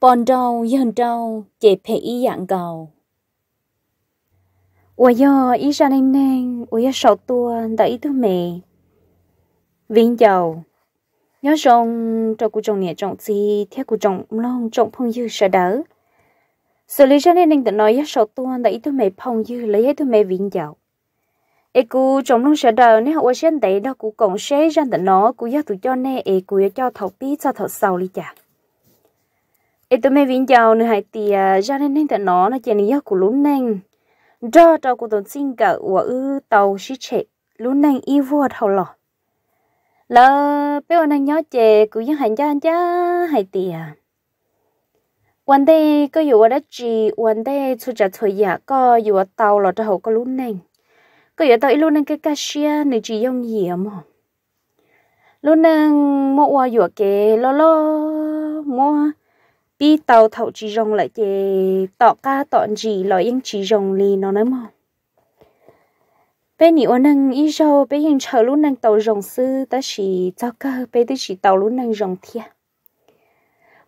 bọn rau dân rau chỉ phải ý dạng cầu ủa do ý ra nên nên ủa do sầu tua đã ý tôi mẹ vinh giàu nhớ rong cho cụ chồng nhẹ chồng gì theo cụ chồng long chồng phong dư sợ đỡ xử lý ra nên nên tự nói nhớ sầu tua đã ý tôi mẹ phong dư lấy hết tôi mẹ vinh giàu ê cụ chồng long sợ đỡ nếu họ ở trên đấy đó cụ còn xé ra tự nó cụ do tụi cho nè ê cụ cho thầu bí cho thầu sau đi chả ít tôi mình vĩnh giàu nữa hay thì à, ra nên nên tại nó nó chỉ nên của lún neng do cho của tụi sinh cả của ư tàu xí chế lún neng yêu vua thầu lọ lỡ bây giờ nhớ chè cứ những hành gia hành gia hay à quan đây có dù ở đất chi quan đây chú trả thời giả có dù ở tàu lọ cho hậu có lún neng có dù tàu lún neng cái cá xia này chỉ dùng gì mà lún neng mua qua dù cái lo lo mua bi tàu thầu chỉ rồng lại chị tọ ca tọn gì lo yên chỉ rồng li nó nói mò bên nỉ ôn năng ý râu bây yên chờ lúc năng tàu rồng sư ta chỉ cho ca bây tôi chỉ tàu lúc năng rồng thia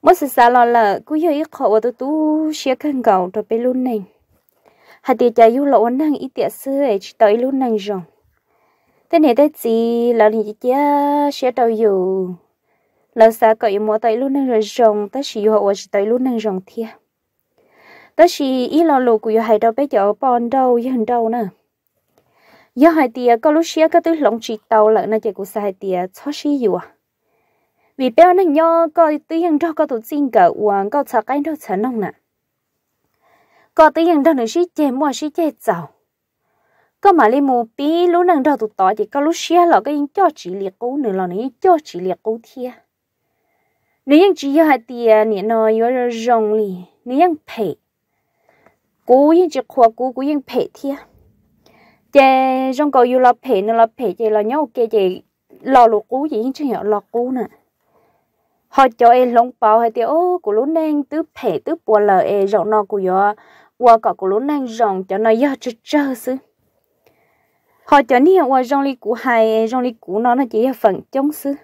mỗi sự xa lo là cứ yêu ý khổ và tôi tú xia khăn gạo rồi bên lúc này hạt tiệt chạy yêu lộ ôn năng ý tiệt sư ấy chỉ tàu lúc năng rồng thế này thế gì là gì chứ xia tàu yêu là xa cậy mua tay luôn năng rồi rồng ta chỉ họ ở tay luôn năng rồng thia ta chỉ ít lo lù của hai đầu bé giờ bòn đầu yên đầu nè yêu hai tia có lúc xia có thứ lòng chỉ tàu lợn này chỉ của sai tia cho xí à vì béo nên nhớ có tự nhiên đầu có tụi xin cả uống có sợ cái đâu sợ nông nè có tự nhiên đầu nữa xí chè mua xí chè giàu có mà lên mua bí lúc năng đầu tụt tỏ thì có lúc xia lọ cái cho chỉ liệt cũ nữa là này cho chỉ liệt cũ thiệt nếu như chỉ hạt tiền nè nó yếu rồng lì nếu như phải cú yên chỉ khoa cú cú yên phải thiệt chè trong có yêu là phải nó là phải chè là nhau cái gì, lò lụt cú gì yên chỉ hiểu lò cú nè họ cho em lông bao hay tiêu cố lún đang tứ phải tứ bùa lờ em rộng nó của yo qua cả cố lún đang rộng cho nó yo chơi chơi xứ họ cho ni qua rong ly của hai rong ly của nó nó chỉ là phần chống xứ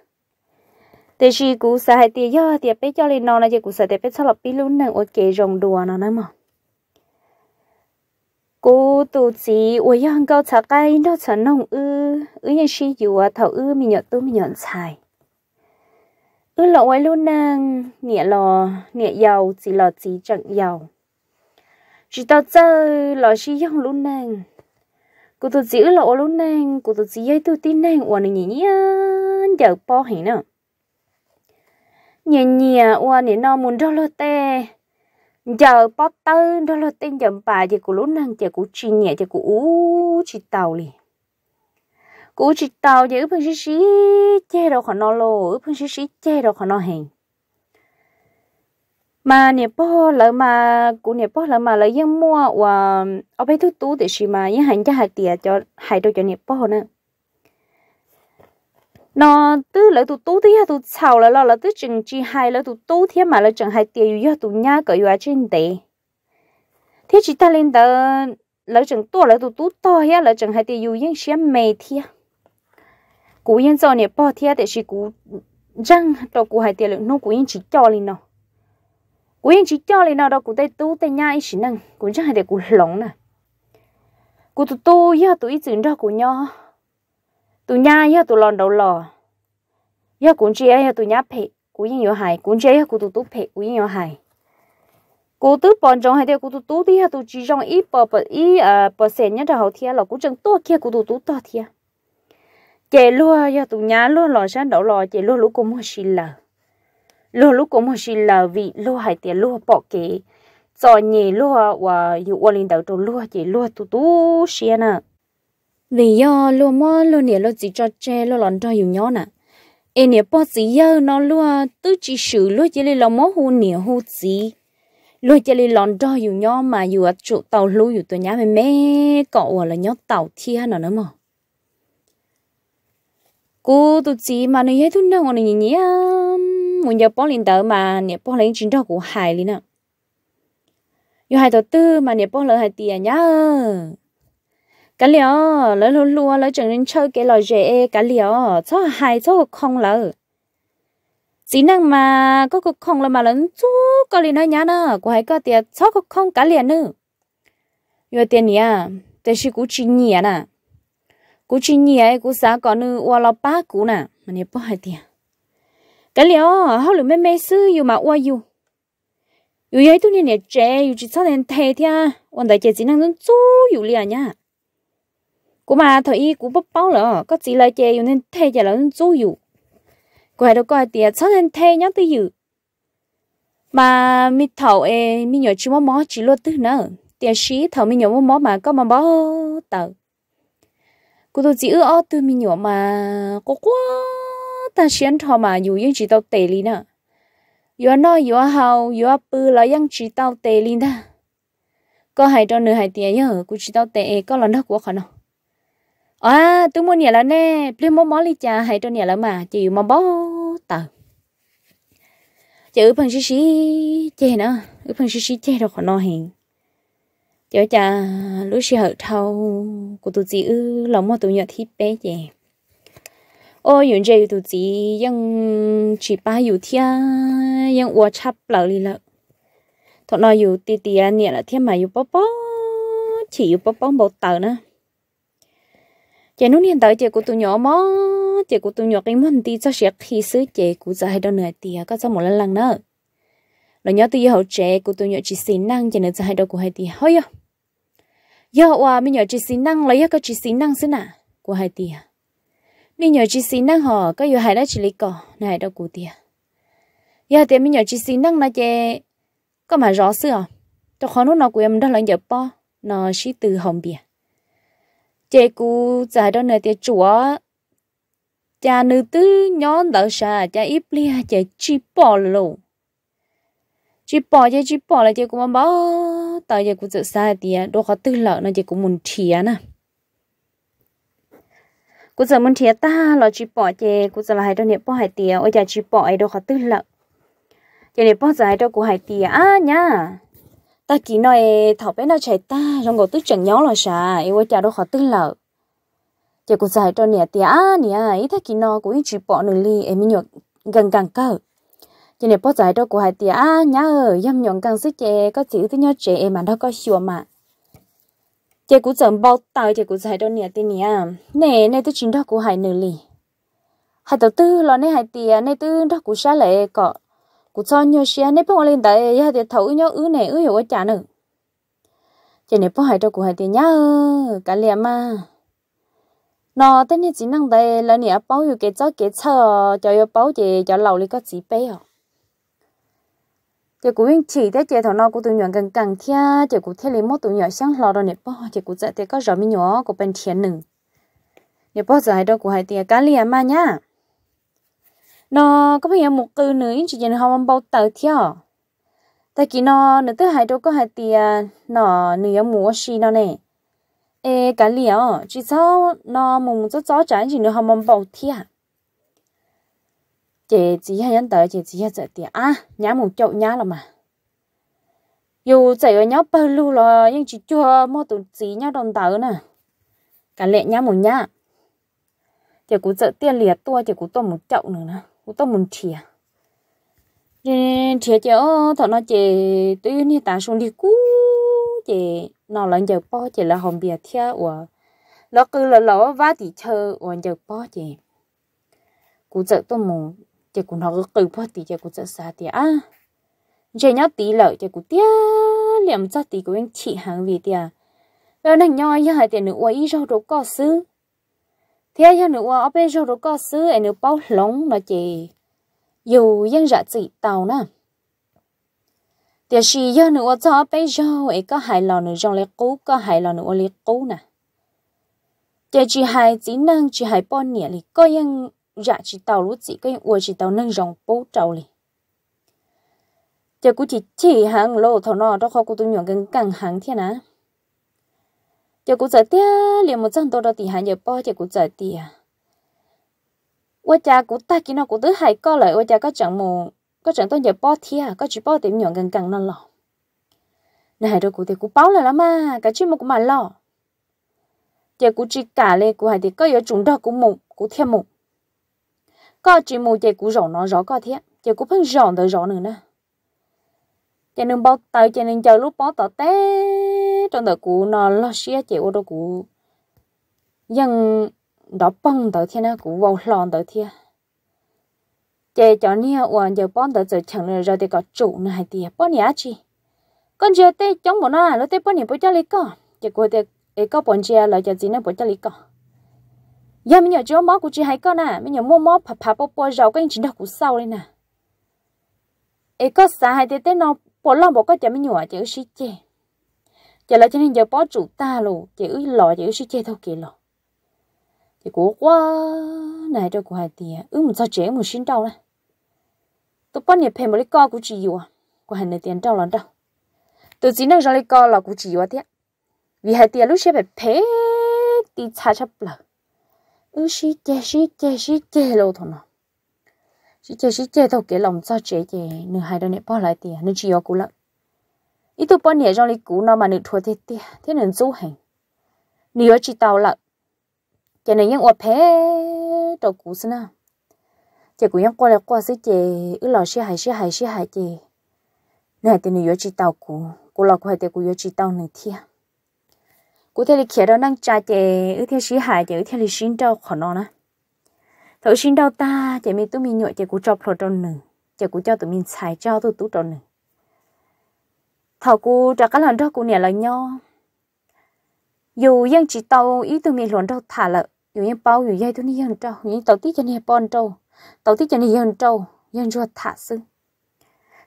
thế chỉ cú sa hai tiền do tiền bé cho lên non là chỉ cú sa tiền bé cho lập bí luôn nè ok rồng đùa nó nữa mà cô tu chỉ ôi yang cao chả cái nó chả nông ư ư như sĩ dù à thảo ư mi nhọt tu mi nhọt xài ư lọ ôi luôn nè nhẹ lò nhẹ giàu chỉ lò chỉ chẳng giàu chỉ tao chơi lò chỉ yang luôn nè cô tu chỉ ư lọ luôn nè cô tu chỉ dây tu tin nè ôi này nhỉ nhỉ giờ po hình nữa nhẹ nhẹ qua nè nó muốn đôi lô tê giờ bắt tơ đôi lô tê giờ bà giờ cụ lúc năng chị cụ chi nhẹ chị cụ ú chi tàu liền cụ chỉ tàu giờ phương sĩ sĩ che đâu khỏi nó lô phương sĩ sĩ che đâu khỏi nó hèn mà nè bố lỡ mà cụ nè bố lỡ mà lỡ dân mua và ở bên thứ tú thì xí mà những hàng cho hai tiền cho hai đôi cho nè bố nữa nó tư lỡ tụ tú thì tụ sầu lỡ là tụ chừng chi hai lỡ tụ tú thì mà lỡ chừng hai tiêu yếu tụ nhá cởi yếu trên tệ thế chỉ ta lên đó lỡ chừng to lỡ tụ tú to hết lỡ chừng hai tiêu yếu nhưng xem mề thì cố yên cho nè bỏ thì để chỉ cố răng đó cố hai tiêu lượng nó cú yên chỉ cho lên nó cố yên chỉ cho lên nó đó cố tay tú tay nhá ít chỉ năng cố răng hai để cố lỏng nè cố tụ tú yếu tụ ít chừng đó cố nhau tụi nhà giờ tụi lon đầu lò giờ cũng chỉ à, ấy tụi nhà phe cũng yêu hài cũng chỉ ấy cũng tụt tụi phe cũng yêu hài cô tụt bọn trong hai đứa cô tụt tụi thì tụt chỉ trong ít bờ bờ ít à bờ sen nhất là hậu thiên là cũng chẳng to kia cô tụt tụi to thiệt, chạy luôn giờ tụi nhà luôn lò sáng đầu lò chạy luôn lúc cũng mua xì lờ luôn lúc cũng mua xì lờ vì luôn hai tiền luôn bỏ kế cho nhẹ luôn và dù quan linh đầu trong luôn chạy luôn tụt tụi xì nè vì do lúa mơ lúa nè lúa chỉ cho che lúa lòn cho hiểu nhau nè em nè bỏ chỉ giờ nó lúa tứ chỉ sử lúa chỉ lấy lòng mơ hù nè hù chỉ lúa chỉ lấy lòn cho hiểu nhau mà dù ở chỗ tàu lúa dù tụi nhá mẹ mẹ cậu là nhau tàu thia nó nữa mà cô tôi chỉ mà nó hết thun đâu còn nhìn nhỉ muốn giờ bỏ lên tờ mà nè bỏ lên chính đó của hài lên nè yêu hai tờ tư mà nè bỏ lỡ hai tiền à nhá cái liều lỡ lúa lúa lỡ chừng đến chơi cái lò dễ cái liều cho hai cho không lỡ chỉ năng mà có cục không là mà lớn chú có liền nói nhá nữa của à, à hai có tiền cho cục không cả liền nữa rồi tiền nhỉ tiền chỉ cú chỉ nhỉ nè cú chỉ nhỉ cú sáng còn nữa qua lo ba cú nè mà nhớ bao hai tiền cái liều họ lừa mấy mấy sư yêu mà qua yêu yêu ấy tôi nên nhớ trẻ yêu chỉ sao nên thế thia còn đại chỉ năng lớn chú yêu liền nhá cô mà thời y cũng bắp bao lỡ có gì là chơi, yêu nên thay giờ là nên chú yêu cô hay đâu có tiền sao nên thay nhá tới yêu mà mi thầu e mi nhỏ chú mò chỉ luôn tư nữa tiền sĩ thầu mi nhỏ mò mò mà có mà bó tờ cô tôi chỉ ước tư mi nhỏ mà có quá ta xuyên thò mà dù yên chỉ tao tệ lý nữa yêu nó yêu hào yêu bự là yên chỉ tao tệ lý nữa có hai đôi nửa hai tiền nhớ cô chỉ tao tệ có lần đó của khả năng à tôi mua nhà là nè tôi mua món ly trà hay cho nhà là mà chỉ mà bó tờ chữ phần xí xí chê nữa ừ phần xí xí chê đâu còn nói hình chữ cha lúc xí hợp thâu của tụi chị ư lòng mà tụi nhật thiết bé chè ôi yên chơi tụi chỉ ba yêu thia ยัง uo chắp lợ li lợ thọ nói yêu tì tì anh à, nhẹ là thiên mà yêu bó bó chỉ yêu bó bó bó tờ nữa chị nút hiện tại chị của tụi nhỏ mó chị của tụi nhỏ cái món tí cho sẽ khi xứ chị của giờ hay đâu nửa tì à, có sao một lần lần nữa rồi nhớ tụi hậu trẻ của tụi nhỏ chỉ xin năng chị nữa giờ hay đâu của hai tì hoi à giờ qua mình nhỏ chỉ xin năng lấy cái chỉ xin năng xứ nào của hai tì à nên nhỏ chỉ xin năng họ có yêu hai đó chỉ lấy cỏ này đâu của tì à giờ thì mình nhỏ chỉ xin năng là chị có mà rõ xưa, à? tôi cho khó nói nó của em đó là giờ po nó chỉ từ hồng bìa chế cụ giải đó nè tiệt chúa cha nữ tư nhón đỡ xa cha ít lia cha chi bỏ lộ chỉ bỏ chứ chỉ bỏ là chỉ cũng bảo tại giờ cũng tự sai thì đồ khó tư lợi nó chỉ cũng muốn chia nè cũng giờ muốn chia ta là chỉ bỏ chứ cũng giờ là hai đôi nẹp bỏ hai tiền ôi giờ chỉ bỏ ai đồ khó tư lợi giờ nẹp bỏ giải hai đôi cũng hai tiền à nhá ta kỹ nói thảo bé nó chạy ta trong ngồi tức chẳng nhó là xả yêu cha đâu khó tức lợ chỉ cũng giải cho nè tía nè ý thấy kỹ nó cũng chỉ bỏ nửa ly em nhọ gần gần cơ chỉ nè bỏ giải đâu của hai tía nhá ở yam nhọn gần sức chè có chữ thứ nhau trẻ em mà đâu có xua mà chỉ cũng chẳng bao tay chỉ cũng giải cho nè tía nè nè nè tôi chính đó của hai nửa ly hai đầu tư lo nè hai tía nè tư đó của xa lệ cọ cú cho nhiều xe nếp bông lên đấy giờ thì thấu nhau ư này ư hiểu chả nữa chỉ nếp bông hai cho cú hai tiền nhá cả liền mà nó tên như chỉ năng đấy là nè bảo hiểu cái cho cái chờ cho yêu bảo chị cho lầu đi có chỉ bé hả chị cũng yên chỉ để chị thằng nó cũng tụi nhỏ gần gần thia chị cũng thế lấy một tụi nhỏ sáng lò rồi nếp, bông chị cũng dạy thế có rõ mi nhỏ của bên thiên nừng nè bông giờ hai đó của hai tiền cả liền mà nhá nó có bây giờ một từ nữa chỉ nhìn không bao tờ thiếu tại kỳ nó nữa thứ hai đâu có hai tiền nó nữa mua xì nó nè ê cả liều chỉ sau nó mùng cho chó chán chỉ nữa không bao thiếu chị chỉ hai nhân tới chị chỉ hai sợ tiền à nhá mùng chậu nhá là mà dù chạy ở nhau bao lâu rồi nhưng chỉ chưa mua tụi chỉ nhá đồng tớ nè cả lệ nhá mùng nhá chị cũng sợ tiền liệt tua chị cũng tôm một chậu nữa nè cú tao muốn chia chia cho thằng nó chị tôi nhiên ta xuống đi cú chị nó là giờ bỏ chị là hồng bia thia của nó cứ là lỡ vá thì chờ của giờ bỏ chị cú chợ tao muốn chị cú nó cứ cứ bỏ thì chè cú chợ xa thì à chị nhóc tí lỡ chị cú tiếc liệm cho tí của anh chị hàng vì tiền rồi nên nhau như hai tiền nữa uống ít rau đồ có xứ thế ai nữa ở bên chỗ đó có xứ anh nữa bao lóng là chị dù dân dạ chị tàu nè thì chỉ giờ nữa cho bên chỗ ấy có hai lò nữa trong lấy cú có hai lò nữa lấy cú nè thì chỉ hai chỉ năng chỉ hai bao nhiêu thì có dân dạ chỉ tàu lúc chỉ có dân uo chỉ tàu nâng rong bố trâu liền thì cũng chỉ chỉ hàng lô thằng nào đó có cũng tôi nhường cái càng hàng thế nào giờ cũng giải tia liền một trăm đô đó thì hàng giờ bao giờ cũng giải tia ôi cha cũng ta kia nó cũng tới hai co lại ôi cha có chẳng mù có chẳng tôi giờ bao thia có chỉ bao tiền nhọn gần gần nó lọ, này rồi cũng thì cũng bao lại lắm mà cái chuyện mà cũng mà lọ, giờ cũng chỉ cả lên cũng hai thì có giờ chúng đó cũng mù cũng thêm mù có chỉ mù giờ cũng rộng nó rõ có thiệt, giờ cũng phân rộng tới rõ nữa nè cho nên bao tới cho nên chờ lúc bao tới té trong đó cũ nó lo xía chị ô đó cũ dân đó bông tới thiên nó cũ vào lòn tới thiên chị cho nia uan giờ bón tới giờ chẳng là rồi thì có chủ này hay tiệt bón nhà chị con giờ tê chống bọn nó là nó tê bón nhà bố cha lý co chị cô tê ấy có bọn chị là chị gì nó bố cha lý co giờ mình nhớ chỗ mó của chỉ hai con à mình nhớ mua mó phá phá bố bố rau cái chị đó cũng sau đây nè ấy có xa hay tê tê nó bố lòng bố có chả mình nhớ chị ở xí chị giờ là cho nên giờ bỏ chủ ta lù chỉ ư lọ chỉ ư suy chơi thôi kì lọ thì cố quá này cho của hai tiền à. ư một sao chế một xin đâu này tôi bắt nhịp phèm một cái co của chị yêu à của hai này tiền đâu lần đâu tôi chỉ năng ra cái co là của chị yêu thế vì hai tiền à lúc xếp phải phê thì xa chấp là, ư suy chơi suy chơi suy chơi lâu thôi nào suy chơi suy chơi thôi kì lòng sao chế chế nửa hai đứa này bỏ lại tiền à. nửa chị yêu cũng lợ ít tụ bọn nhẹ trong lịch cũ nó mà nữ thua thế thế thế nên du hành Nửa chỉ tàu là cái này những ốp hè đầu cũ xin à chị cũng nhắc qua là qua sẽ chị ứ lò xe hay xe hay xe hải chị này thì nửa chỉ tàu cũ cô lò qua thì cô chỉ tàu này thiệt cụ thể là khi đó năng cha chị ứ theo sĩ hay chị ứ theo lịch sinh đâu khó nó nè thấu sinh đâu ta chị mình tu mình nhậu chị cũng cho pro trong nừng chị cũng cho tụi mình xài cho tụi tụi trong nừng thảo cụ trả cái lần đó cụ nè là nho dù dân chỉ tàu ý tôi miền lộn đâu thả là dù dân bao dù dây tôi đi dân trâu nhưng tàu tí cho nè bon trâu tàu tí cho nè dân trâu dân ruột thả sư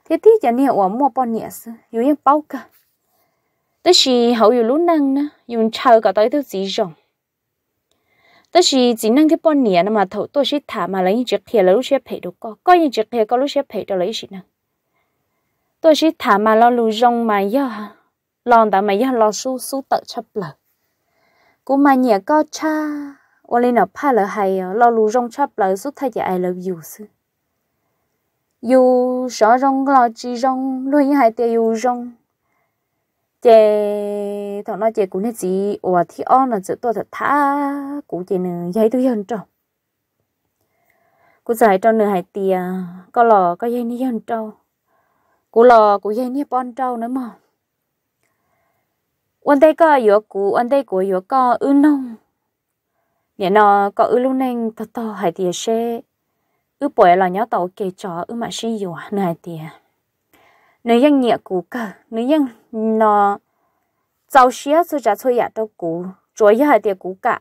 thế tí cho nè ở mua bon nè sư dù dân bao cả đó là hậu dù lúc năng nè dùng chờ cả tới tôi chỉ rộng đó là chỉ năng cái bon nè mà thầu tôi sẽ thả mà lấy những chiếc kia là lúc sẽ phải được coi những chiếc kia có lúc sẽ phải được lấy gì năng tôi chỉ thả mà lo lù rong mà giờ lon đã mà giờ lo su su tự chấp lợ cú mà nhẹ có cha ô lên ở pa lợ hay lo lù rong chấp lợ suốt thay cho ai lợ dù sư dù sợ rong lo chỉ rong nuôi như hai tia dù rong chè thằng nó chè cũng nên gì ủa thì on là sự tôi thật thả cũng chè nè giấy tôi hơn trâu cũng giải trâu nửa hai tia có lò có giấy ni hơn trâu cú lò cú dây nếp bọn trâu nữa mà ôn tay có yếu cú ôn tay của yếu có ư nông nhẹ nó có ư lúc nên to to hai tiền xe ư bội là nhỏ tàu kê chó ư mà xin yếu này tiền nếu dân nhẹ cú cả nếu dân nó cháu xía sư trả thôi giả đâu cú chúa hai tiền cú cả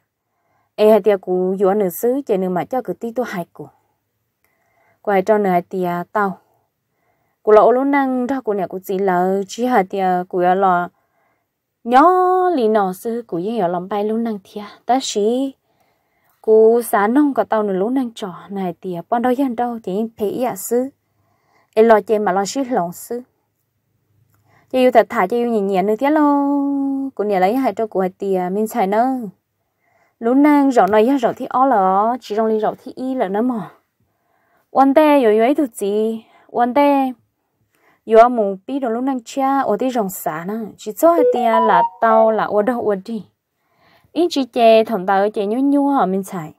hai tiền cú yếu nữ xứ chỉ nữ mà cho cứ tí tu hai cú quay cho nữ hai tiền cô lão luôn năng ra cô nhà cô chỉ là chỉ hạt thì cô ấy là nhỏ lì nọ sư cô ấy ở lòng bay luôn năng thì ta chỉ cô xá nông có tàu nữa luôn năng trò này thì bọn đâu dân đâu chỉ thấy à sư ấy lo chơi mà lo xí lòng sư chơi yêu thật thả chơi yêu nhẹ nhẹ nữa thế lo cô nhà lấy hai trâu cô hạt thì mình xài nữa luôn năng rậu này rậu thì ó là chỉ trong ly rậu thì y là nó mỏ quan tê rồi ấy thực gì quan tê yo mu pi do lu nang cha o ti rong sa na chỉ cho hai tia là tao là o đâu o đi in chỉ chè thằng tao chè nhu nhu họ mình xài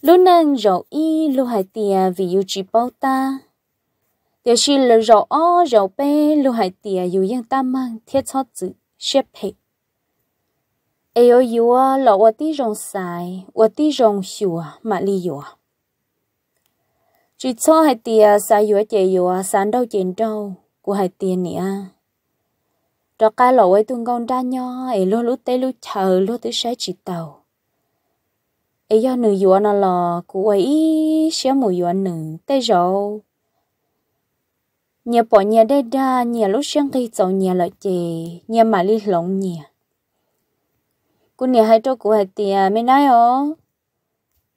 lu nang rau y lu hai tia vì yêu chỉ bao ta tiểu chỉ là rau o rau bê lu hai tia yêu yang ta mang thiết cho chữ xếp hệ ai yo yo là o ti rong xài o ti rong xua mà li yo chỉ cho hai tia sa yếu chị yếu sáng đâu trên trâu của hai tia nè cho cái lỗ ấy tung con ra nho ấy lô lút tê lút chờ lô tới sẽ chỉ tàu ấy do nữ yếu nó lò của ấy sẽ mùi yếu nữ tê rồi nhà bỏ nhà đây ra nhà lúc sáng khi chậu nhà lại chè nhà mà đi lỏng nhà cô nhà hai trâu của hai tia mới nói ó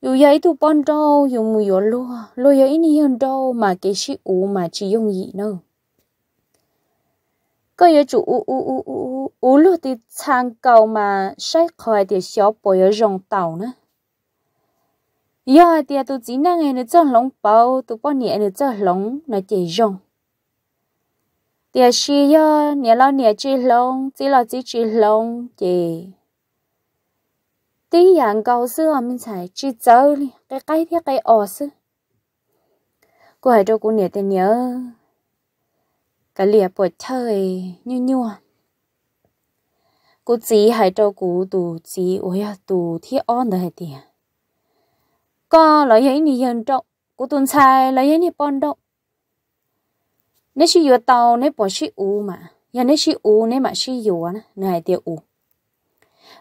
dù vậy tụ bọn đâu dù mùi yếu lo lo yếu ni hơn đâu mà cái sự u mà chỉ dùng gì nữa có yếu chủ u u u u u lo thì sang cầu mà sai khỏi thì xóa bỏ yếu rong tàu nữa giờ thì tụ chỉ năng ngày nữa cho bao tụ bọn nhẹ nữa cho lóng nó chỉ rong thì xí giờ nhẹ lo nhẹ chỉ lóng chỉ lo chỉ chỉ lóng chỉ tí dạng cầu xưa mình xài chi chơi đi cái cái thiết cái ồ xứ cô hãy cho cô nhớ tên nhớ cái lìa bộ chơi như nhua cô chỉ hãy cho cô tù chỉ ôi tù thiết on đời tiền có lấy ấy nhị hiện trọng cô tuần xài lấy ấy nhị bon động nếu chỉ vừa tàu nếu bỏ chỉ u mà giờ nếu chỉ u nếu mà chỉ vừa nè này tiêu u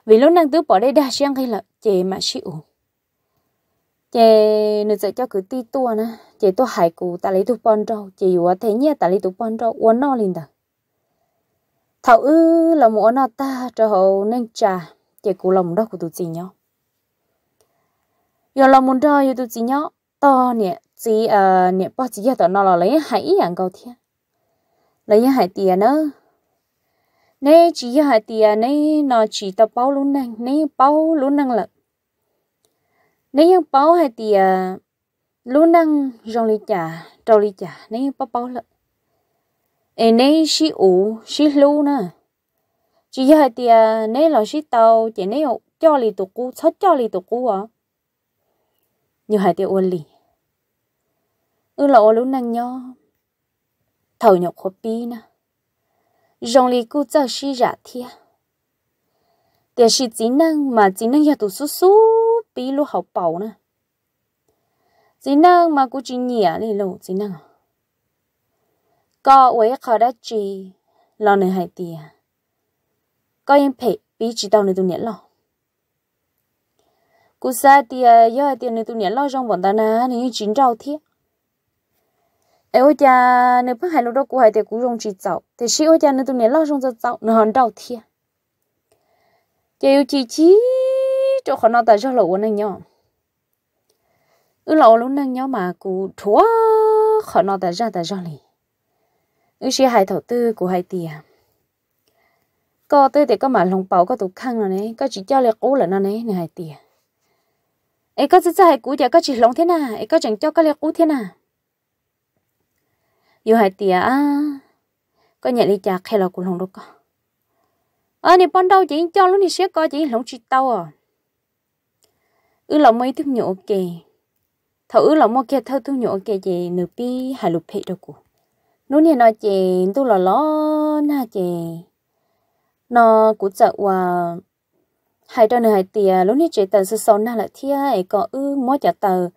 vì lúc năng tứ bỏ đây đa sang hay là chè mà chịu chè nó dạy cho cứ ti tua na chè tôi hải cụ ta lấy tu pon rau chè yếu thế nhé ta lấy tu pon rau uốn no liền đó thảo ư là một no ta cho hậu nên trà chè cụ lòng đó của tụi chị nhau giờ lòng muốn rau giờ tụi chị nhau to nè chị à nè bao chị giờ tao nó là lấy hải ăn câu thiệt lấy hải tiền nữa nè chỉ hạt tiền nè nó chỉ tao bao luôn năng nè bao luôn năng lợ nè nhưng bao hạt tiền luôn năng rong lì chả trâu lì chả nè bao bao lợ ê nè xí ủ xí lu nè chỉ hạt tiền nè là xí tao chỉ nè cho lì tụ cú sót cho lì tụ cú à như hạt tiền uôn lì ư lộ luôn năng nhau thầu nhọc khó pi nè rong li cu cho shi ra thia để shi chỉ năng mà chỉ năng ya tu su su bi lu học bảo nè chỉ năng mà cũng chỉ nhẹ đi lu chỉ năng có với khó đã chỉ lo này hai tiền có em phải bi chỉ tao này tu nhẹ lo cú sa tiền giờ tiền này tu nhẹ lo trong bọn ta nà này chín trâu thiết ai ôi cha nếu bắt hai lúc đó cô hai thì cũng rong chỉ cháu thì sĩ ôi cha nếu tụi mình lo cho cháu nó hòn đầu thiệt chị yêu chị chí cho khỏi nó tại cho lộ nâng nhau ư lộ lúc nâng nhau mà cụ thua khỏi nó tại ra tại cho lì ư sĩ hai thầu tư của hai tiền có tư thì có mà lòng bảo có tụ khăn này có chỉ cho liệt cũ là nó này này hai tiền ấy có chỉ cho hai cũ thì có chỉ lòng thế nào ấy có chẳng cho có liệt cũ thế nào có อยู่หายเตี๋ยก็ nhận đi chạc hay là cũng không được ờ nè bọn đâu chỉ cho luôn thì sẽ coi chỉ không chỉ tao à ư lòng mấy thứ nhộ kì thở ư lòng mua kia thâu thứ nhộ kì chị nửa pi hai lục hệ đâu cụ lúc này nói chị tôi là lo na chị nó cũng sợ và hai đôi nửa hai tia lúc này chị tần sơ sâu na lại thia ấy có ư mua chả tờ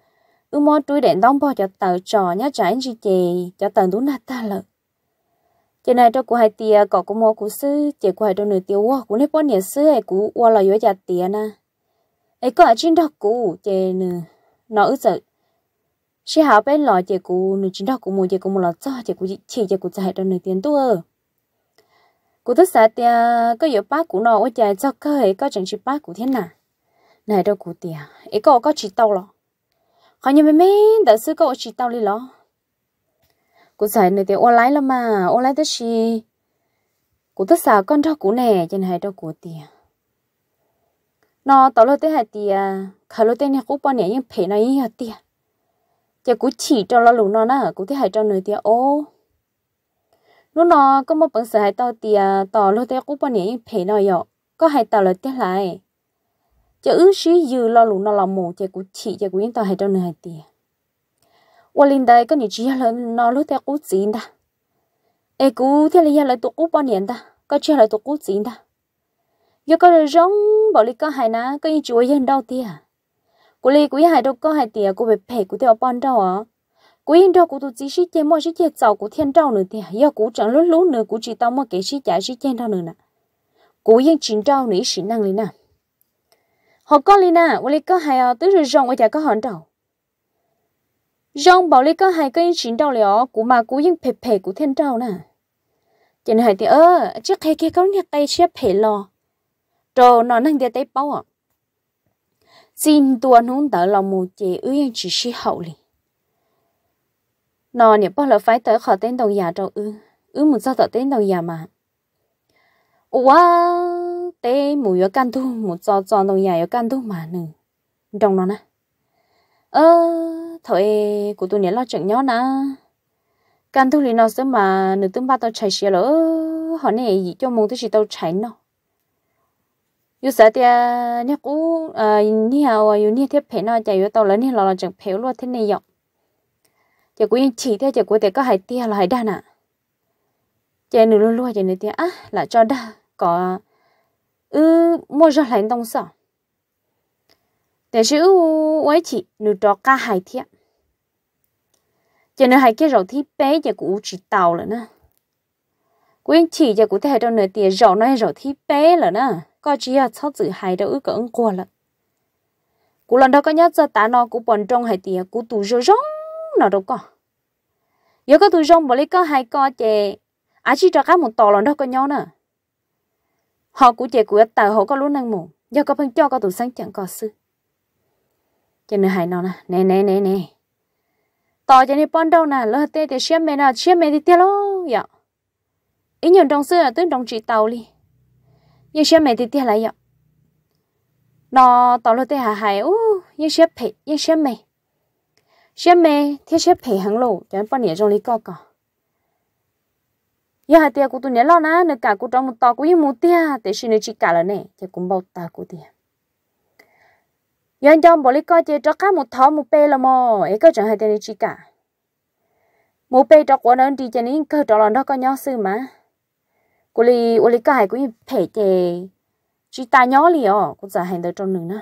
u mô tôi đèn đóng bò cho tờ trò nhá trái chị chè cho tờ đúng nát ta lợi chị này cho cô hai tia có cô mô cô sư chị cô hai cho nửa tiêu hoa cô nếp bó nhẹ sư ấy cô hoa là yếu giặt tia na ấy có ở trên đó cô chị nửa nó ư sợ chị hảo bên lò chị cô nửa trên đó cô mua chị cô mua lò cho chị cô chỉ chị cô chạy cho nửa tiền tua cô thức xả tia có yếu bác của nó ôi chạy cho cơ ấy có chẳng chị bác của thế nà này đâu cô tia ấy có có chị tàu lò họ như mấy mấy đã xứ có chỉ tao đi lo cô giải này thì online là mà online tới gì, cô tất xả con cho cũ nè trên hai cho cũ tiền nó tao lo tới hai tiền khá lo tới nhà cũ bao nè nhưng phải nói hai tiền giờ cũ chỉ cho lo lùng nó nè cũ tới hai cho nửa tiền ô lúc nó có một bằng sự hai tao tiền tao lo tới cũ bao nè nhưng phải nói rồi có hai tao lo tới lại chỉ ứ sĩ dư lo lụ nó là một chỉ của chị chỉ của yên tao hay đâu nữa hay tiền qua linh đây có những chị là nó lúc theo cú chín ta ai cú theo là lại tụ cú bao nhiêu ta có chưa là tụ cú chín ta giờ có rồi giống bảo lý có hai ná có những chú ấy đâu tiền cú lý cú hai đâu có hai tiền cú bị phê cú theo bao đâu à cú yên đâu cú tụ chỉ sĩ chơi mua sĩ chơi giàu cú thiên đâu nữa tiền giờ cú chẳng lúc lúc nữa cú chỉ tao mua cái sĩ chả sĩ chơi đâu nữa nè cú yên chín đâu nữa sĩ năng lý nào họ có lina na, lý có hai à tới rồi rong ở nhà có hòn đầu rong bảo lý có hai cái chín đầu lió của mà cũng những phê phê của thiên trâu nè chỉ hỏi thì ơ trước hay kia có nhà tay chia phê lo, trò nó năng địa tay bao à xin tua nung tớ lòng mù chế ư yên chỉ si hậu lì nó nè bao là phải tới khỏi tên đầu nhà trâu ư ư muốn sao tỏ tên đầu nhà mà Wow, tế mù yếu căn thu một giò cho đồng nhà yếu căn thu mà nè trong nó nè ơ thôi của tôi nhớ lo chuyện nhỏ nè căn thu thì nó sớm mà nửa tương ba tao chạy xe lỡ họ này gì cho mong tôi chỉ tao chạy nó yếu sợ thì nhắc cũ à như à yếu như thế phải nó chạy yếu tao lớn thì là là chẳng phải luôn thế này vậy chạy của chỉ thế chạy của thì có hai tia là hai đa nè chạy nửa luôn luôn chạy nửa tia á là cho đa có ư mua ra lại đông sao để chứ ấy chị nữ trò ca hài thiệt cho nên hai cái rầu thì bé giờ cũng chỉ tàu rồi nè quyên chị giờ cũng thấy đâu nửa tiền rầu nói rầu thì bé rồi nè có chỉ là sáu chữ hai đâu ước cả ứng qua là cú lần đó có nhớ giờ tá nó cũng bọn trong hai tiền cú tù rô rong nào đâu có giờ có tù rong bỏ lấy có hai con chè à chỉ cho các một tàu lần đó có nhớ nè họ của chị của tờ họ có lúa năng mù do có phân cho có tụ sáng chẳng có sư cho nên hãy nói nè nè nè nè to cho nên bọn đâu nè lỡ tê thì xem mẹ nè xem mẹ thì tiếc lô dạ ý nhận đồng sư là tới đồng chị tàu đi nhưng xem mẹ thì tiếc lại dạ nó to lỡ tê hà hải u nhưng xem phe nhưng xem mẹ xem mẹ thì xem phe hàng lô cho nên bọn nhẹ trong lý co cỏ giờ hai tia của tụi nhớ lo nè nè cả của trong một tò của yêu một tia để xin nè chỉ cả là nè thì cũng bao ta của tia giờ anh chồng bỏ đi coi chơi cho cá một thó một pe là mò ấy có chẳng hai tia nè chỉ cả một pe cho của nó đi cho nên cơ cho lần đó có nhớ sư mà cô li ô li coi hai cô yêu phe chơi chỉ ta nhớ li ó cô giờ hành tới trong nừng nữa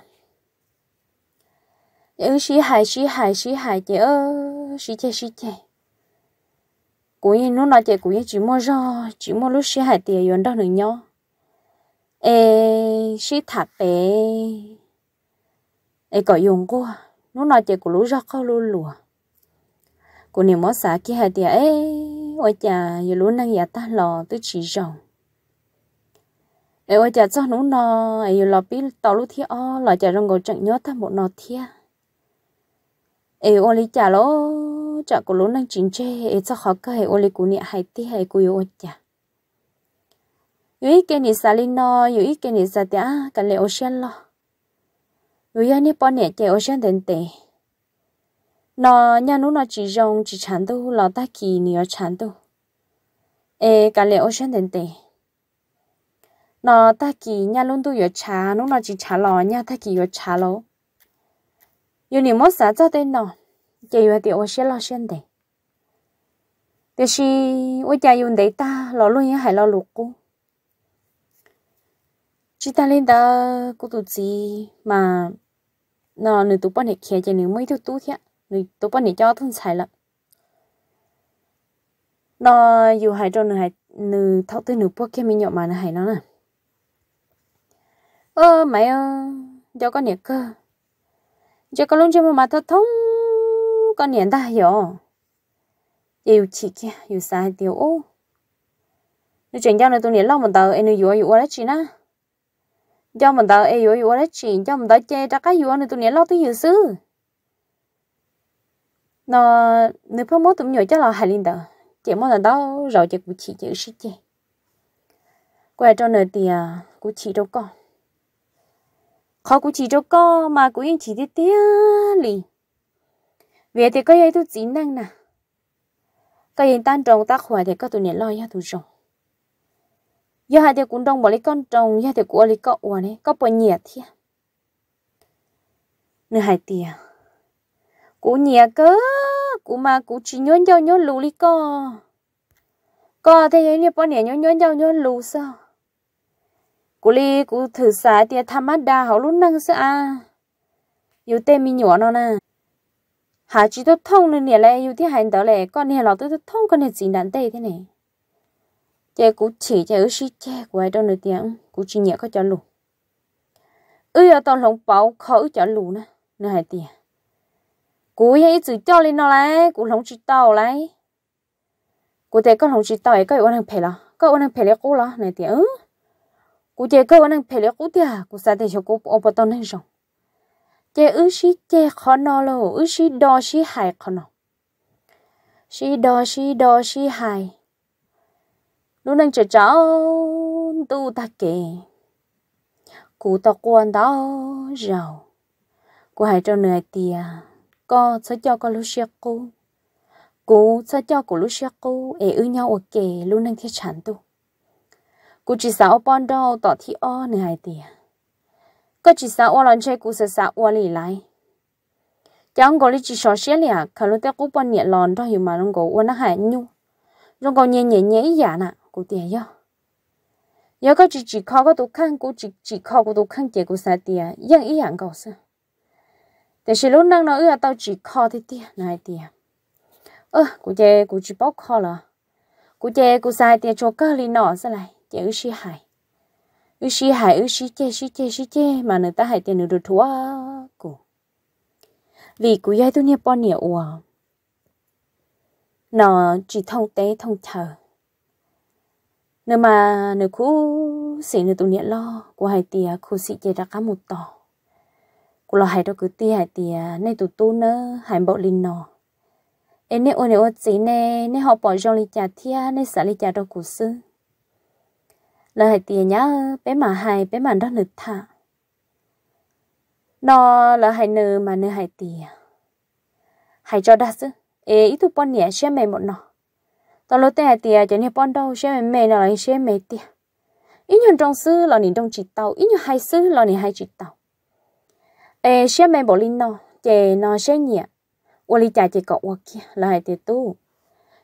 những xí hài xí hài xí hài chị ơ, xí chơi xí chơi cúi nó nói chị cúi chỉ mua do chỉ mua lúc xe hải tiền yon đó nữa nhau ê xí thả bé ê có dùng cô nó nói chị cúi lũ ra khâu lũ lùa cúi niệm mót xả kia hải tiền ê ôi chà giờ lũ năng giả ta lò tôi chỉ rồng ê ôi chà cho nó nó ê giờ lò biết tàu lũ thiệt o lò chà rong gầu chẳng nhớ ta một nọ thiệt ê ôi lý chà lô nó chả có lối năng chính chế hệ cho khó cơ hệ ô lê cú nịa hay tí hệ cú yếu chả yếu ý kiến xả linh nó yếu ý kiến xả tía cần lệ ô xuyên lo yếu ý nếp bọn nịa chế ô xuyên đến tệ nó nhà nó nó chỉ rong chỉ chán tu lo ta kỳ nịa chán tu ê cần lệ ô xuyên đến tệ nó ta kỳ nhà luôn tu yếu chán nó nó chỉ chán lo nhà ta kỳ yếu chán lo yếu nịa mất xả cho tên nó chạy vào thì ô sẽ lo xem đấy thế thì ô chạy vào đấy ta lo luôn nhá hay lo lục cô chỉ ta lên đó cô tụt gì mà nó nửa tụi bọn này kia chạy nửa mấy thứ tụi kia nửa tụi bọn này cho thân xài lận nó dù hai trâu nửa hai nửa thóc tới nửa bốc kia mình nhậu mà nó hay nó nè ơ mày ơi cho con nhẹ cơ cho con luôn cho mà mà thật thông có yêu yêu chị, 多年大哟，也有几件有啥丢哦？你真叫那多年老么到，哎，你有有我来吃呢？叫么到，哎，有有我来吃，叫么到，这大概有那多年老都有事。nó nếu phải mất tụi nhỏ chắc là hai linh đó chỉ mất là đó rồi chỉ của chị giữ sĩ chị quay cho nơi thì của chị đâu có khó của chị đâu có mà của yên chỉ đi tiếc lì về thì cái ấy tôi chỉ năng nè cái gì tan trồng ta khỏe thì các tụi này lo ya tụi trồng giờ hai thì cũng trồng bỏ lấy con trồng giờ thì của lấy cọ ủa này có bỏ nhiệt thì nửa hai tia, cú nhiệt cơ cú mà cú chỉ nhón nhau nhón lù lấy co co thế ấy nhiệt bỏ nhiệt nhón nhón nhau nhón lù sao cú li cú thử xài thì tham mắt đa hậu lúc năng sao à yếu tên mi nhỏ nó nè hà chỉ tôi thông nên nè lại yêu thế hành đó lệ con nè lọ tôi thông con nè chỉ đàn tê thế này chè cú chỉ chè ở xí chè của ai đâu nè tiếng cú chỉ nhẹ có cho lù ư ở tao lòng bảo khẩu cho lù nè nè tiền cú ấy chỉ cho lên nó lại cú lòng chỉ tao lại cú thấy con lòng chỉ tao ấy có ôn hàng phe lo có ôn hàng phe lẽ cú lo nè cú chè có ôn hàng phe lẽ cú tiền cú sao thì cho cú ôm vào tao nên rồng chế ư sĩ chế khó nó lo ư sĩ đo sĩ hài khó nó sĩ đo sĩ đo sĩ hài lúc nâng chờ cháu tu ta kê, cụ ta quan đó giàu cụ hãy cho nửa tiền có sẽ cho con lúc xe cô cụ sẽ cho cụ lúc xe cô ê ư nhau ok luôn nâng thiết sản tu cụ chỉ sáu bọn đâu tỏ thi o nửa hai ก็จีสาวลันเชกูเสสาวลีไลจังก็ลิจีชอเชียเนี่ยคารุเตกูปนเนี่ยลอนทอหิมาลงกูวันนั้นหายยูลงกูเนี่ยเนี่ยเนี่ยอีหยาน่ะกูเตียยอ giờ có chỉ chỉ khó có đủ khăn cũng chỉ chỉ khó có đủ khăn chỉ cũng sai tiền nhưng ý hàng cầu sao แต่ฉันรู้นั่งน้อยเอาจีคอที่เตี้ยนายเตี้ยเออกูเจกูจีบอกคอเหรอกูเจกูสายเตี้ยโจกเกอร์ลีนอสอะไรเจ้าชื่อหาย ư xí hải ư xí chê xí chê xí chê mà người ta hải tiền được thua cụ vì cụ dây tôi nhớ bao nhiêu ủa nó chỉ thông tế thông thở nếu mà nếu khu xí nếu tôi nhớ lo của hải tiền khu xí chê ra cả một tỏ cụ lo hải đó cứ tia hải tiền nay tụi tu nữa hải bộ linh nó em nè ôn nè ôn xí nè nè họ bỏ rong li chả thia nè xả li chả đâu cụ xứ là hai tiền nhá bé mà hai bé mà đang nực thả nó là hai nơ mà nơ hai tiền hai cho đa chứ ê ít tụi bọn nhẹ xe mày một nọ tao lối tè tiền cho nên bọn đâu xe mày mày nó lại xe mày tiền ít nhon trong sư là nhìn trong chỉ tàu ít nhon hai sư là nhìn hai chỉ tàu ê xe mày bỏ linh nọ, chè nó xe nhẹ ô lý chả chè cọ ô kia là hai tiền tu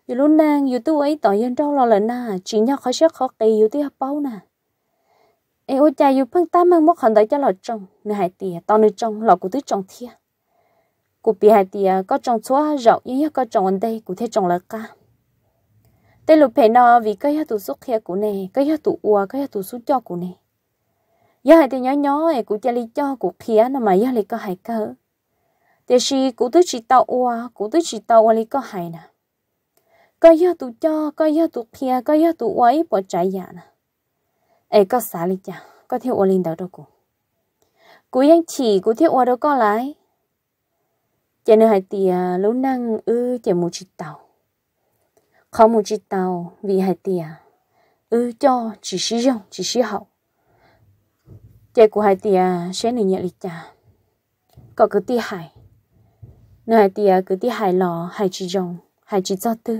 dù lúc nang dù tu ấy tỏ dân đâu na chỉ nhau khó xét khó kỳ dù tu hấp bao nà em ôi cha dù phân ta mang mốc hẳn tới cho lọ trong nửa hai tìa to nửa trong lọ của tứ trong thia cụ bị hai tìa có trong xóa rộng nhưng có trong ở đây cụ thế trong là ca tên lục phải nó vì cái hạt tụ xuất kia cụ này cái hạt tụ ua cái hạt tụ xuất cho cụ này giờ hai tìa nhỏ nhỏ ấy cụ cha lý cho cụ kia nó mà giờ lý có hai cơ thì chỉ tứ chỉ tàu ua cụ tứ chỉ tàu ua lý có hai nè coi giờ tụ cho coi giờ tụ thia coi giờ tụ ấy bỏ trái giả nè ấy có xả lý chả có thiếu ô linh đâu đâu cô cô yên chỉ cô thiếu ô đâu có lại chị nơi hai tìa lũ năng ư chị một chiếc tàu không một chiếc tàu vì hai tìa ư cho chỉ sử dụng chỉ sử hậu. chị của hai tìa sẽ nửa nhận lý chả có cứ tìa hải nơi hai tìa cứ tìa hải lò hải chỉ dùng hải chỉ do tư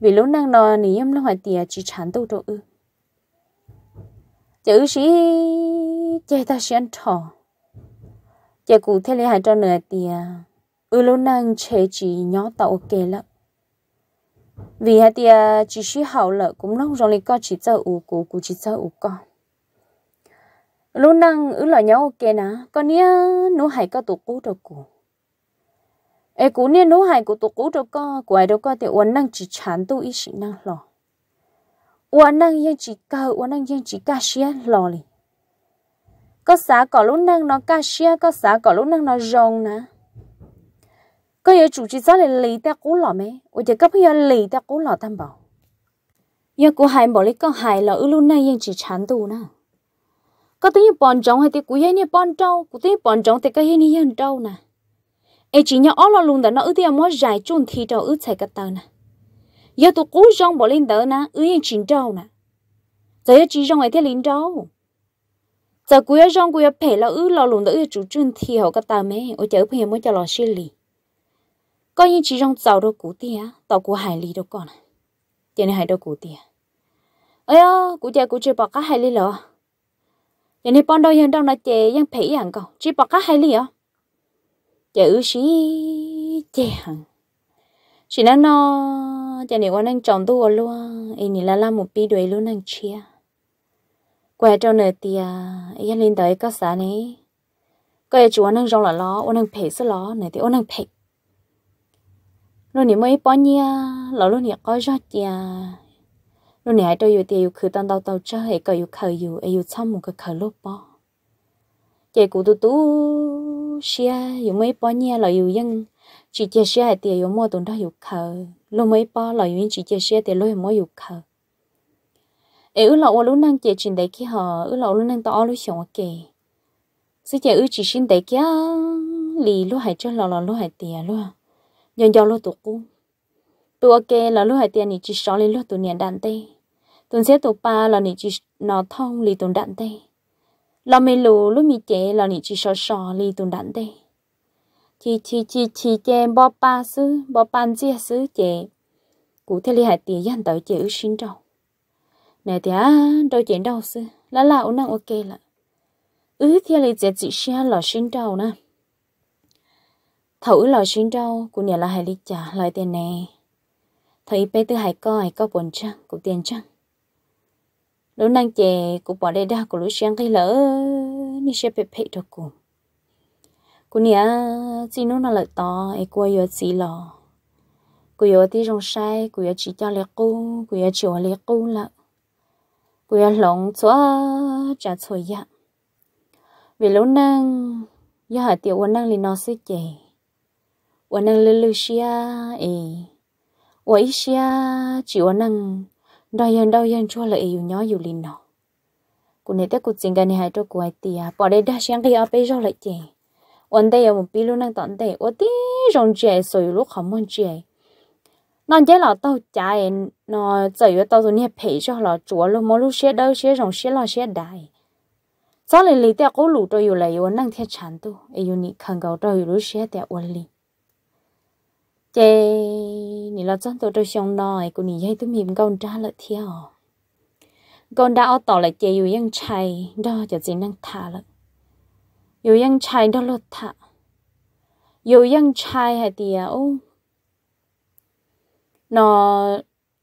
vì lúc năng nó nỉ em lúc hỏi tiền chỉ chán đâu chỗ ư chữ sĩ chơi ta sẽ ăn thọ chơi cụ thế lấy hai cho nửa tiền ư lúc năng chế chỉ nhỏ tàu ok lắm vì hai tiền chỉ sĩ hậu lợ cũng lúc rồi lấy con chỉ cho ủ cụ cụ chỉ cho ủ con lúc năng ư lọ nhau ok nè con nia nó hay có tụ cú rồi cụ ai cũng nên nấu hải của tổ cũ đâu có của ai đâu có thì uẩn năng chỉ chán tu ý sĩ năng lò uẩn năng yên chỉ cao uẩn năng yên chỉ ca xia lò lì có xã có lúc năng nó ca xia có xã có lúc năng nó rong nè có giờ chủ chỉ giáo lại lì ta cũ lò mẹ ôi giờ cấp giờ lì ta cũ lò tam bảo giờ của hải bảo lấy con hải là ư lúc này yên chỉ chán tu nè có tiếng bọn trống hay thì cú yên như bọn trâu cú tiếng bọn trống thì cái yên như yên trâu nè ai chỉ nhớ ở lo luôn đó nó ư thì mua giải chôn thì đâu ư chạy cái tờ nè giờ tụ cú rong bỏ lên đó nè ư yên chín trâu nè giờ chỉ rong ai thế lên trâu giờ cú rong cú phải là ư lo luôn đó ư chủ trương thi họ cái tờ mẹ ở chợ phải mua cho lo xí lì coi như chỉ rong giàu đâu cú tia tàu cú hài lì đâu còn giờ này hải đâu cú tia ơi ơ cú chơi cú chơi bỏ cá hải lì lọ giờ này bọn đâu yên đâu nó chơi yên phải yên cậu chỉ bỏ cá hài lì à chả ư xí chè hằng chỉ nó nó chả nếu anh chọn tu luôn em nhìn là làm một pi đuổi luôn anh chia quay cho nơi thì em lên tới cái xã này cái chú anh rong là lo anh đang phải số lo này thì anh đang phải luôn nếu mới bao nhiêu là luôn này có rất chia luôn nếu tôi yêu thì yêu cứ tao tao tàu chơi cái yêu khởi yêu yêu xong một cái khởi lúc bao chị cụ tu tu chú xia yêu mấy bó nhia là yêu dân chỉ chia sẻ thì yêu mua tổn đó yêu khờ lúc mấy bó là yêu chỉ chia sẻ thì lúc mua yêu khờ ế ư lậu lúc năng chia chuyện đấy kia họ ư lậu lúc năng to lúc sống kì sẽ chia ư chỉ xin đấy kia lì lúc hải chơi lò lò lúc hải tiền luôn nhon giàu lúc tụ cú tụ ok là lúc hải tiền thì chỉ sáu lên lúc tụ niệm đạn tê tụn sẽ tụ ba là nị chỉ nó thông lì tụn đạn tê lo mê lù lúc mi chế lo nị chỉ sò sò li tùn đắn đây chỉ chỉ chỉ chỉ chế bò ba sư bò ban chia sư chế cụ thể li hạt tiền dân tới chế ước xin trâu nè thì à đâu chế đâu sư lá là ổn năng ok là ứ thì li chế chỉ xe lo xin trâu nè thấu lo xin trâu cụ nhà là hai li trả lời tiền nè thấy bây từ hai coi có buồn chăng cụ tiền chăng lúc năng chè cũng bỏ đây đa của lúc sáng cái lỡ ni sẽ bị phê cho cô, cô nia chỉ nó là lợi to ai qua giờ chỉ lò cụ giờ tí rong sai cô yêu chỉ cho liệt cô, cụ giờ chịu liệt cô là cô yêu lòng chúa trả cho ya dạ. vì lúc năng giờ hạt tiểu quân năng liền nói sẽ chè quân năng lưu lưu xia ấy quân xia chỉ quân năng đòi yên đâu yên cho là yêu nhỏ yêu linh nọ, cô này tới cô chính cái này hai chỗ cô ấy tiệt bỏ đây đã sáng cái ở bây giờ lại chị ổn đây ở một bí luôn đang tận đây ổn đi rong chè rồi lúc không muốn chè, nó chế là tao trả em nó chỉ ở tao rồi nè phải cho là chúa luôn mỗi lúc xe đâu xe rong xe là xe đại sau này lý tao cố lụt cho yêu lại ổn năng thiệt chán tu e yêu nị khăn gạo cho yêu lúc xe tao ổn linh เจนี่เราจ้างตัวตัวชงหน่อยกูนี่ยังตุ้มหิมกอนจ้าละเที่ยว กอนดาเอาต่อเลยเจอยู่ยังชัยดอจะจีนั่งทาละ อยู่ยังชัยดอลดทะอยู่ยังชัยฮยเดียวนอ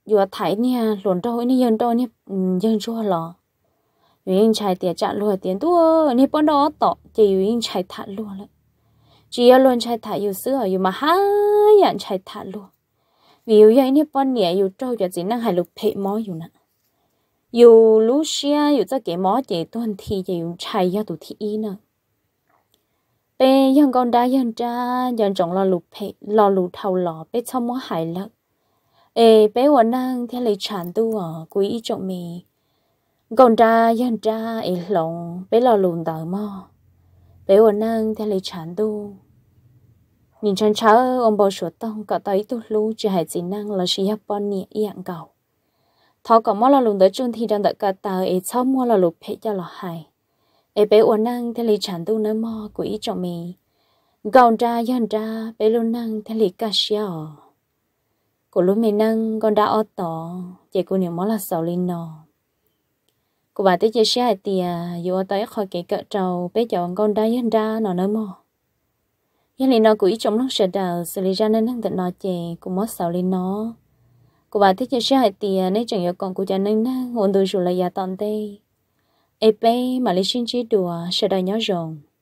อยู่ไทยเนี่ย หลวนโตนี่ยันโตเนี่ยยังชั่วหรอ อยู่ยังชัยเตียจะรวยเตียนตัวนี่ป้อนดอต่อเจอยู่ยังชัยทะรวยละ chỉ yêu luôn chạy thả yêu sữa yêu mà hai nhận chạy thả luôn vì yêu vậy nè bọn nè yêu trâu cho chị năng hài lục phê mó yêu nè yêu lú xia yêu cho cái mó chỉ tuần thì chỉ yêu chạy yêu tụ thì ý nè bé yên con đã yên cha yên trọng lo lục phê lo lục thầu lọ bé cho mó hài lợn ê bé hoàn năng theo lấy chán tu à quý ý trọng mì Con ra yên ra ê lòng bé lo lùn tờ mò bé hoàn năng theo lấy chán tu nhìn chân cháu ông bố sửa tông cả tới tu lú chỉ hay chỉ năng là sĩ hấp bọn nhẹ yên cầu thọ cả mỗi là lùng tới chung thì đang đợi cả tờ ấy sau mua là lục phê cho là hài ấy bé uốn năng thế lì chẳng tu nơi mò của ý cho mì gòn ra yên ra bé luôn năng thế lì cả xeo của lúc mình năng con đã ở tỏ chỉ cô nhiều mỗi là sầu linh nò của bà tới chia sẻ thì dù tới khỏi kể cỡ trầu bé chọn con đã yên ra nó nơi mò Yên lì nó của ý trong lúc sợ đào xử lý ra nên năng tận nó chè, cũng mất sầu lên nó. Cô bà thích chơi xe hại tìa, à, nên chẳng yếu còn của cha nên năng, hồn tôi dù là già tòn tê. Ê bê, mà lý xin chí đùa, sợ đời nhó rộng.